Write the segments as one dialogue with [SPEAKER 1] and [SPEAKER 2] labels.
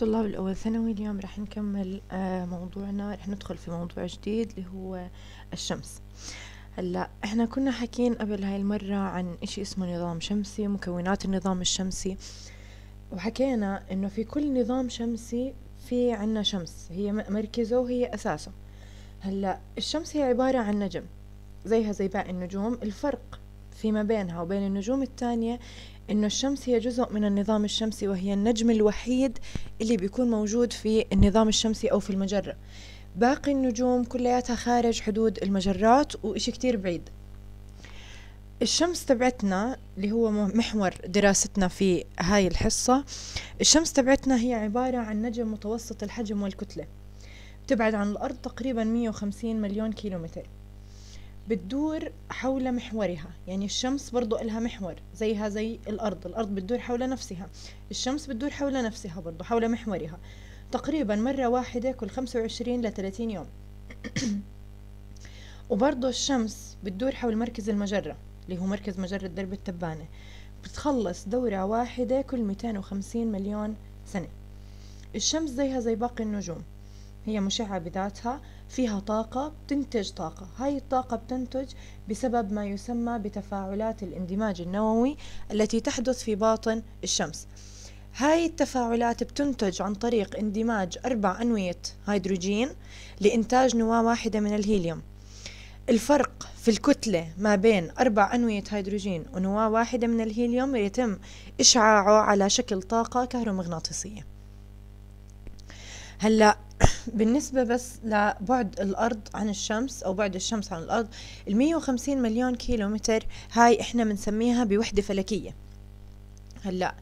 [SPEAKER 1] طلاب الأول ثانوي اليوم راح نكمل آه، موضوعنا راح ندخل في موضوع جديد اللي هو الشمس هلا احنا كنا حكين قبل هاي المرة عن اشي اسمه نظام شمسي مكونات النظام الشمسي وحكينا انه في كل نظام شمسي في عنا شمس هي مركزه وهي اساسه هلا الشمس هي عبارة عن نجم زيها زي باقي النجوم الفرق فيما بينها وبين النجوم الثانية انه الشمس هي جزء من النظام الشمسي وهي النجم الوحيد اللي بيكون موجود في النظام الشمسي او في المجرة باقي النجوم كلياتها خارج حدود المجرات وإشي كتير بعيد الشمس تبعتنا اللي هو محور دراستنا في هاي الحصة الشمس تبعتنا هي عبارة عن نجم متوسط الحجم والكتلة بتبعد عن الأرض تقريبا 150 مليون كيلومتر بتدور حول محورها يعني الشمس برضو إلها محور زيها زي الأرض الأرض بتدور حول نفسها الشمس بتدور حول نفسها برضو حول محورها تقريبا مرة واحدة كل 25 ل 30 يوم وبرضو الشمس بتدور حول مركز المجرة اللي هو مركز مجرة درب التبانة بتخلص دورة واحدة كل 250 مليون سنة الشمس زيها زي باقي النجوم هي مشعة بذاتها فيها طاقة بتنتج طاقة هاي الطاقة بتنتج بسبب ما يسمى بتفاعلات الاندماج النووي التي تحدث في باطن الشمس هاي التفاعلات بتنتج عن طريق اندماج أربع أنوية هيدروجين لإنتاج نواة واحدة من الهيليوم الفرق في الكتلة ما بين أربع أنوية هيدروجين ونواة واحدة من الهيليوم يتم إشعاعه على شكل طاقة كهرومغناطيسية هلأ بالنسبة بس لبعد الأرض عن الشمس أو بعد الشمس عن الأرض المية وخمسين مليون كيلو متر هاي إحنا بنسميها بوحدة فلكية هلأ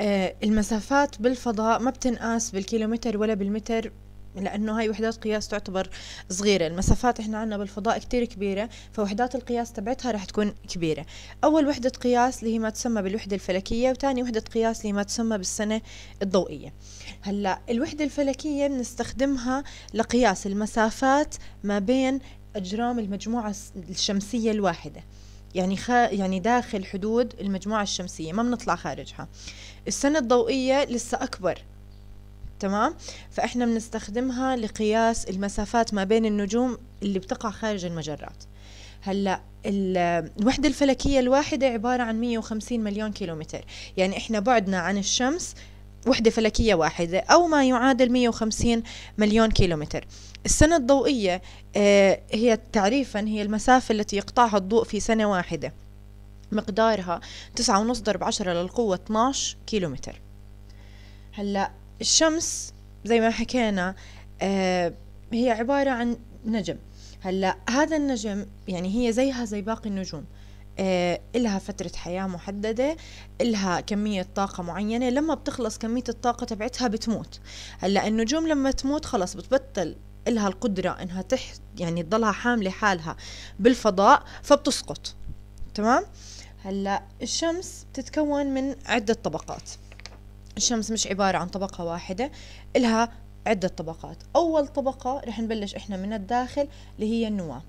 [SPEAKER 1] آه المسافات بالفضاء ما بتنقاس بالكيلومتر ولا بالمتر لانه هاي وحدات قياس تعتبر صغيره المسافات احنا عندنا بالفضاء كتير كبيره فوحدات القياس تبعتها راح تكون كبيره اول وحده قياس اللي هي ما تسمى بالوحده الفلكيه وثاني وحده قياس اللي ما تسمى بالسنه الضوئيه هلا الوحده الفلكيه بنستخدمها لقياس المسافات ما بين اجرام المجموعه الشمسيه الواحده يعني خ... يعني داخل حدود المجموعة الشمسية ما بنطلع خارجها السنة الضوئية لسه أكبر تمام فإحنا بنستخدمها لقياس المسافات ما بين النجوم اللي بتقع خارج المجرات هلا الوحدة الفلكية الواحدة عبارة عن 150 مليون كيلومتر يعني إحنا بعدنا عن الشمس وحدة فلكية واحدة أو ما يعادل 150 مليون كيلومتر السنة الضوئية آه، هي تعريفا هي المسافة التي يقطعها الضوء في سنة واحدة مقدارها 9.5 ضرب 10 للقوة 12 كيلومتر هلا الشمس زي ما حكينا آه، هي عبارة عن نجم هلا هذا النجم يعني هي زيها زي باقي النجوم آه، إلها فترة حياة محددة إلها كمية طاقة معينة لما بتخلص كمية الطاقة تبعتها بتموت هلا النجوم لما تموت خلص بتبطل إلها القدرة إنها تح يعني تضلها حاملة حالها بالفضاء فبتسقط تمام هلا الشمس بتتكون من عدة طبقات الشمس مش عبارة عن طبقة واحدة إلها عدة طبقات أول طبقة رح نبلش إحنا من الداخل اللي هي النواة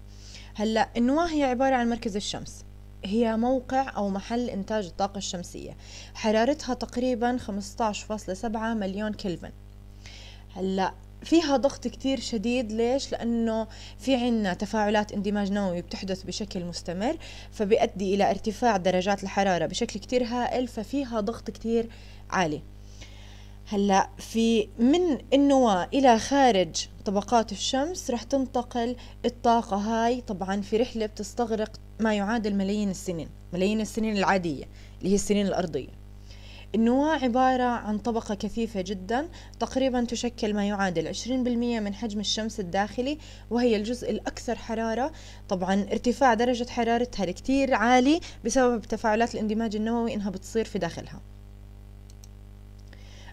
[SPEAKER 1] هلأ النواة هي عبارة عن مركز الشمس هي موقع أو محل إنتاج الطاقة الشمسية حرارتها تقريبا 15.7 مليون كلفن هلأ فيها ضغط كتير شديد ليش؟ لأنه في عنا تفاعلات اندماج نووي بتحدث بشكل مستمر فبيؤدي إلى ارتفاع درجات الحرارة بشكل كتير هائل ففيها ضغط كتير عالي هلا في من النواة إلى خارج طبقات الشمس رح تنتقل الطاقة هاي طبعا في رحلة بتستغرق ما يعادل ملايين السنين ملايين السنين العادية اللي هي السنين الأرضية النواة عبارة عن طبقة كثيفة جدا تقريبا تشكل ما يعادل 20% من حجم الشمس الداخلي وهي الجزء الأكثر حرارة طبعا ارتفاع درجة حرارتها الكتير عالي بسبب تفاعلات الاندماج النووي إنها بتصير في داخلها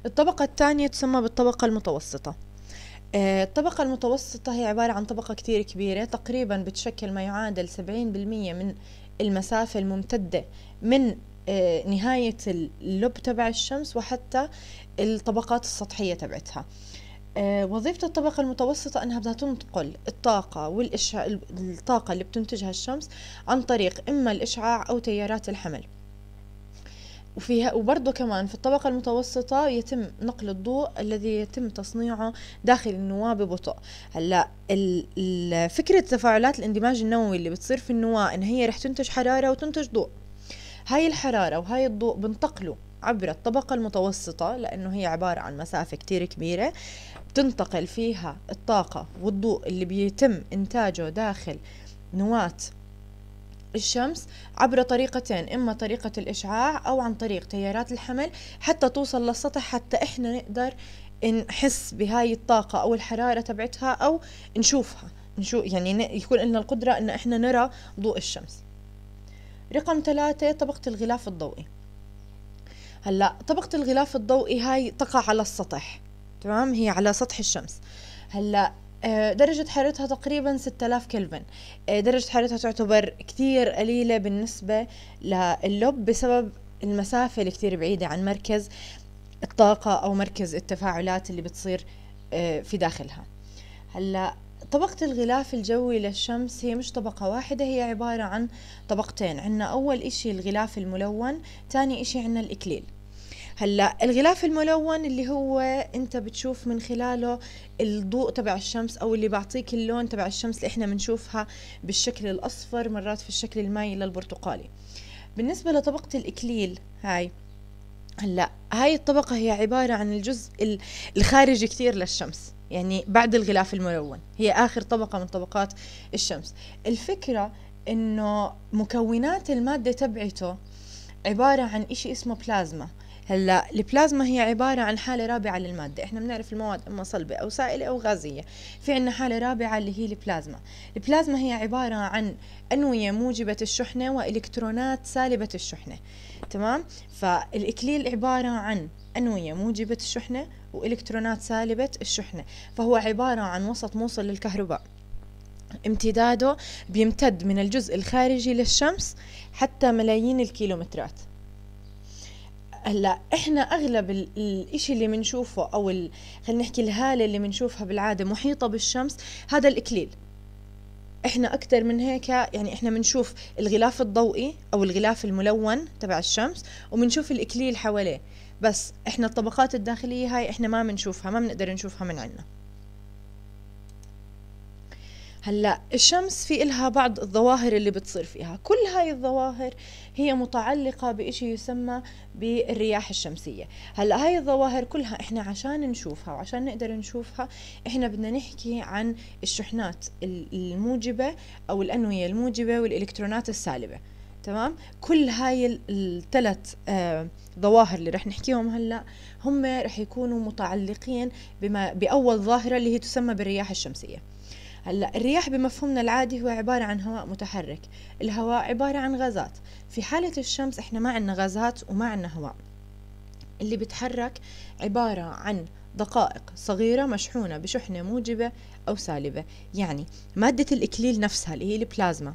[SPEAKER 1] الطبقة الثانية تسمى بالطبقة المتوسطة آه، الطبقة المتوسطة هي عبارة عن طبقة كتير كبيرة تقريبا بتشكل ما يعادل 70% من المسافة الممتدة من آه، نهاية اللب تبع الشمس وحتى الطبقات السطحية تبعتها آه، وظيفة الطبقة المتوسطة أنها بدها تنقل الطاقة والإشعاع الطاقة اللي بتنتجها الشمس عن طريق إما الإشعاع أو تيارات الحمل وفيها وبرضه كمان في الطبقة المتوسطة يتم نقل الضوء الذي يتم تصنيعه داخل النواة ببطء هلا فكرة تفاعلات الاندماج النووي اللي بتصير في النواة إن هي رح تنتج حرارة وتنتج ضوء هاي الحرارة وهاي الضوء بنتقله عبر الطبقة المتوسطة لأنه هي عبارة عن مسافة كتير كبيرة بتنتقل فيها الطاقة والضوء اللي بيتم إنتاجه داخل نواة الشمس عبر طريقتين إما طريقة الإشعاع أو عن طريق تيارات الحمل حتى توصل للسطح حتى إحنا نقدر نحس بهاي الطاقة أو الحرارة تبعتها أو نشوفها نشوف يعني يكون لنا القدرة إن إحنا نرى ضوء الشمس رقم ثلاثة طبقة الغلاف الضوئي هلا طبقة الغلاف الضوئي هاي تقع على السطح تمام هي على سطح الشمس هلا آه، درجة حرارتها تقريبا 6000 كلفن آه، درجة حرارتها تعتبر كثير قليلة بالنسبة للوب بسبب المسافة اللي كثير بعيدة عن مركز الطاقة أو مركز التفاعلات اللي بتصير آه، في داخلها هلأ طبقة الغلاف الجوي للشمس هي مش طبقة واحدة هي عبارة عن طبقتين عنا أول إشي الغلاف الملون تاني إشي عنا الإكليل هلا الغلاف الملون اللي هو انت بتشوف من خلاله الضوء تبع الشمس او اللي بيعطيك اللون تبع الشمس اللي احنا بنشوفها بالشكل الاصفر مرات في الشكل المايل للبرتقالي بالنسبه لطبقه الاكليل هاي هلا هاي الطبقه هي عباره عن الجزء الخارجي كثير للشمس يعني بعد الغلاف الملون هي اخر طبقه من طبقات الشمس الفكره انه مكونات الماده تبعته عباره عن إشي اسمه بلازما هلا البلازما هي عباره عن حاله رابعه للماده احنا بنعرف المواد اما صلبه او سائله او غازيه في عندنا حاله رابعه اللي هي البلازما البلازما هي عباره عن انويه موجبه الشحنه والكترونات سالبه الشحنه تمام فالاكليل عباره عن أنوية موجبة الشحنة وإلكترونات سالبة الشحنة فهو عبارة عن وسط موصل للكهرباء امتداده بيمتد من الجزء الخارجي للشمس حتى ملايين الكيلومترات هلا احنا اغلب الاشي اللي بنشوفه او خلينا نحكي الهاله اللي بنشوفها بالعاده محيطه بالشمس هذا الاكليل احنا اكثر من هيك يعني احنا بنشوف الغلاف الضوئي او الغلاف الملون تبع الشمس وبنشوف الاكليل حواليه بس احنا الطبقات الداخليه هاي احنا ما بنشوفها ما بنقدر نشوفها من عندنا هلا الشمس في إلها بعض الظواهر اللي بتصير فيها كل هاي الظواهر هي متعلقة بإشي يسمى بالرياح الشمسية هلا هاي الظواهر كلها إحنا عشان نشوفها وعشان نقدر نشوفها إحنا بدنا نحكي عن الشحنات الموجبة أو الأنوية الموجبة والإلكترونات السالبة تمام كل هاي الثلاث آه، ظواهر اللي رح نحكيهم هلا هم رح يكونوا متعلقين بما بأول ظاهرة اللي هي تسمى بالرياح الشمسية هلا الرياح بمفهومنا العادي هو عبارة عن هواء متحرك الهواء عبارة عن غازات في حالة الشمس احنا ما عندنا غازات وما عندنا هواء اللي بتحرك عبارة عن دقائق صغيرة مشحونة بشحنة موجبة أو سالبة يعني مادة الإكليل نفسها اللي هي البلازما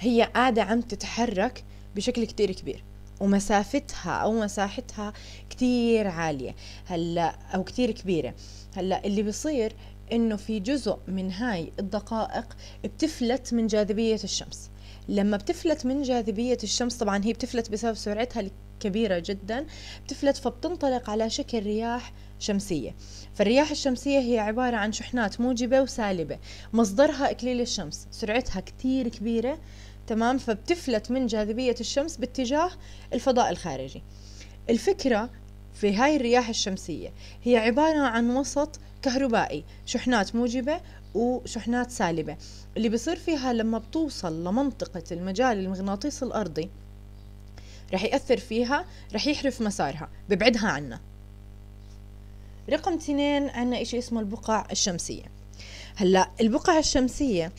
[SPEAKER 1] هي قاعدة عم تتحرك بشكل كتير كبير ومسافتها أو مساحتها كتير عالية هلا أو كتير كبيرة هلا اللي بصير انه في جزء من هاي الدقائق بتفلت من جاذبيه الشمس لما بتفلت من جاذبيه الشمس طبعا هي بتفلت بسبب سرعتها الكبيرة جدا بتفلت فبتنطلق على شكل رياح شمسية فالرياح الشمسية هي عبارة عن شحنات موجبة وسالبة مصدرها إكليل الشمس سرعتها كتير كبيرة تمام فبتفلت من جاذبية الشمس باتجاه الفضاء الخارجي الفكرة في هاي الرياح الشمسية هي عبارة عن وسط كهربائي شحنات موجبة وشحنات سالبة اللي بصير فيها لما بتوصل لمنطقة المجال المغناطيسي الأرضي رح يأثر فيها رح يحرف مسارها ببعدها عنا رقم اثنين عنا إشي اسمه البقع الشمسية هلأ البقع الشمسية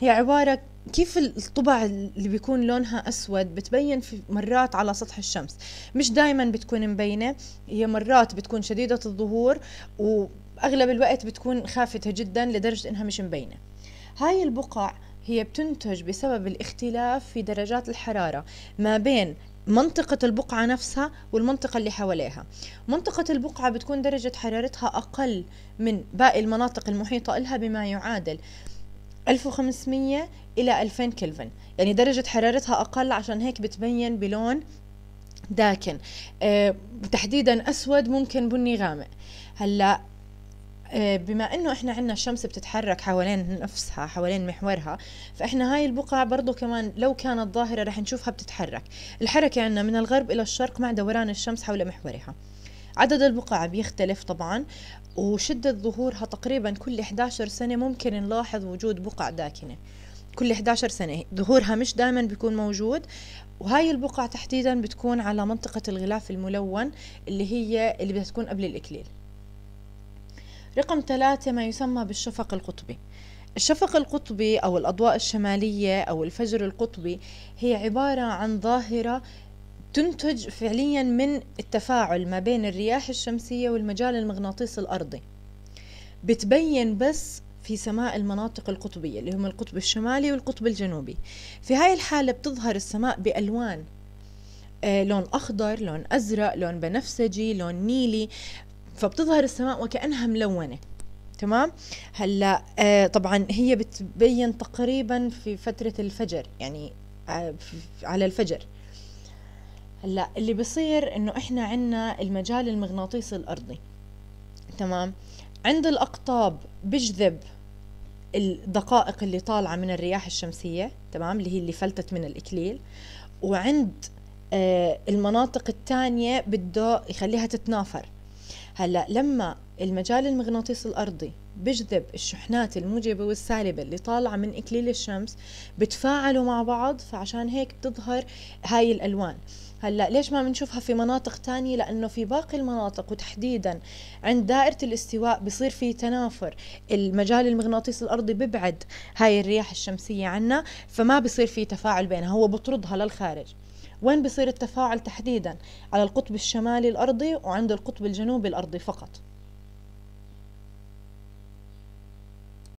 [SPEAKER 1] هي عبارة كيف الطبع اللي بيكون لونها أسود بتبين في مرات على سطح الشمس مش دايما بتكون مبينة هي مرات بتكون شديدة الظهور وأغلب الوقت بتكون خافتة جدا لدرجة إنها مش مبينة هاي البقع هي بتنتج بسبب الاختلاف في درجات الحرارة ما بين منطقة البقعة نفسها والمنطقة اللي حواليها منطقة البقعة بتكون درجة حرارتها أقل من باقي المناطق المحيطة إلها بما يعادل 1500 إلى 2000 كلفن يعني درجة حرارتها أقل عشان هيك بتبين بلون داكن أه تحديدا أسود ممكن بني غامق هلأ آه، بما انه احنا عندنا الشمس بتتحرك حوالين نفسها حوالين محورها فاحنا هاي البقع برضو كمان لو كانت ظاهره رح نشوفها بتتحرك الحركه عندنا من الغرب الى الشرق مع دوران الشمس حول محورها عدد البقع بيختلف طبعا وشدة ظهورها تقريبا كل 11 سنة ممكن نلاحظ وجود بقع داكنة كل 11 سنة ظهورها مش دائما بيكون موجود وهاي البقع تحديدا بتكون على منطقة الغلاف الملون اللي هي اللي بدها تكون قبل الإكليل رقم ثلاثة ما يسمى بالشفق القطبي الشفق القطبي أو الأضواء الشمالية أو الفجر القطبي هي عبارة عن ظاهرة تنتج فعليا من التفاعل ما بين الرياح الشمسية والمجال المغناطيسي الأرضي بتبين بس في سماء المناطق القطبية اللي هم القطب الشمالي والقطب الجنوبي في هاي الحالة بتظهر السماء بألوان آه لون أخضر لون أزرق لون بنفسجي لون نيلي فبتظهر السماء وكأنها ملونة تمام هلا آه طبعا هي بتبين تقريبا في فترة الفجر يعني آه على الفجر هلا اللي بصير انه احنا عنا المجال المغناطيسي الارضي تمام عند الاقطاب بجذب الدقائق اللي طالعه من الرياح الشمسيه تمام اللي هي اللي فلتت من الاكليل وعند آه المناطق الثانيه بده يخليها تتنافر هلا لما المجال المغناطيسي الأرضي بجذب الشحنات الموجبة والسالبة اللي طالعة من إكليل الشمس بتفاعلوا مع بعض فعشان هيك بتظهر هاي الألوان هلا ليش ما بنشوفها في مناطق تانية لانه في باقي المناطق وتحديدا عند دائره الاستواء بصير في تنافر المجال المغناطيسي الارضي ببعد هاي الرياح الشمسيه عنا فما بصير في تفاعل بينها هو بطردها للخارج وين بصير التفاعل تحديدا على القطب الشمالي الارضي وعند القطب الجنوبي الارضي فقط